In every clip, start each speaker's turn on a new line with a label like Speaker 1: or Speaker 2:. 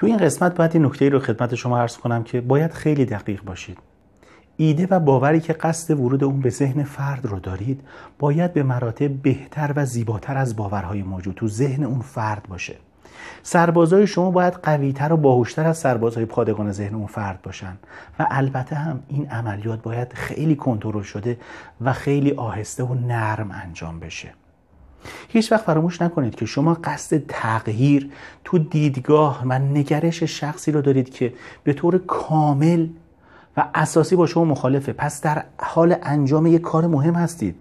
Speaker 1: تو این قسمت باید این نکته رو خدمت شما عرض کنم که باید خیلی دقیق باشید ایده و باوری که قصد ورود اون به ذهن فرد رو دارید باید به مراتب بهتر و زیباتر از باورهای موجود تو ذهن اون فرد باشه سربازهای شما باید قویتر و باهوشتر از سربازهای پادگان ذهن اون فرد باشن و البته هم این عملیات باید خیلی کنترل شده و خیلی آهسته و نرم انجام بشه هیچ وقت فراموش نکنید که شما قصد تغییر تو دیدگاه و نگرش شخصی رو دارید که به طور کامل و اساسی با شما مخالفه پس در حال انجام یک کار مهم هستید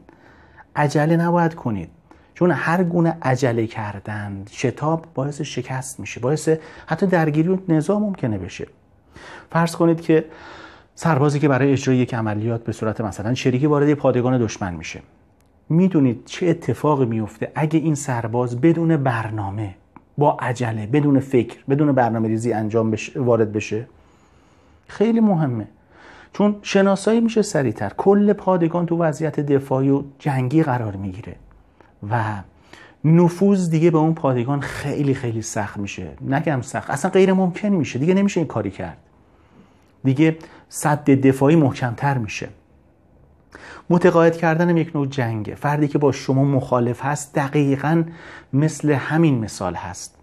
Speaker 1: عجله نباید کنید چون هر گونه عجله کردن شتاب باعث شکست میشه باعث حتی درگیری و نزاع ممکنه بشه فرض کنید که سربازی که برای اجرای یک عملیات به صورت مثلا شریکی وارد پادگان دشمن میشه میدونید چه اتفاقی میفته اگه این سرباز بدون برنامه با عجله بدون فکر بدون برنامه ریزی انجام بشه، وارد بشه خیلی مهمه چون شناسایی میشه سریعتر کل پادگان تو وضعیت دفاعی و جنگی قرار میگیره و نفوذ دیگه به اون پادگان خیلی خیلی سخت میشه نگم سخت اصلا غیر ممکن میشه دیگه نمیشه این کاری کرد دیگه صد دفاعی محکمتر میشه متقاعد کردن یک نوع جنگه فردی که با شما مخالف هست دقیقا مثل همین مثال هست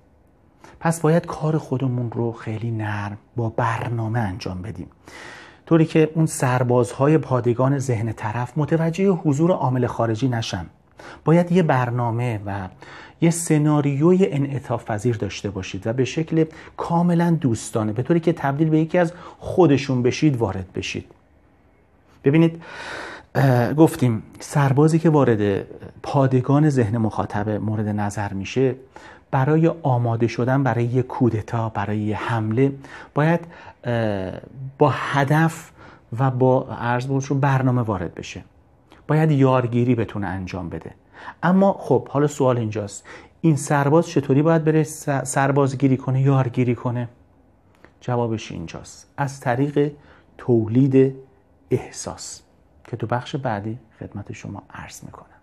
Speaker 1: پس باید کار خودمون رو خیلی نرم با برنامه انجام بدیم طوری که اون سربازهای پادگان ذهن طرف متوجه حضور عامل خارجی نشن باید یه برنامه و یه سناریوی انعطاف پذیر داشته باشید و به شکل کاملا دوستانه به طوری که تبدیل به یکی از خودشون بشید وارد بشید ببینید گفتیم سربازی که وارد پادگان ذهن مخاطب مورد نظر میشه برای آماده شدن برای یک کودتا برای یه حمله باید با هدف و با عرض برنامه وارد بشه باید یارگیری بتونه انجام بده اما خب حالا سوال اینجاست این سرباز چطوری باید بره سربازگیری کنه یارگیری کنه جوابش اینجاست از طریق تولید احساس که تو بخش بعدی خدمت شما عرض میکنه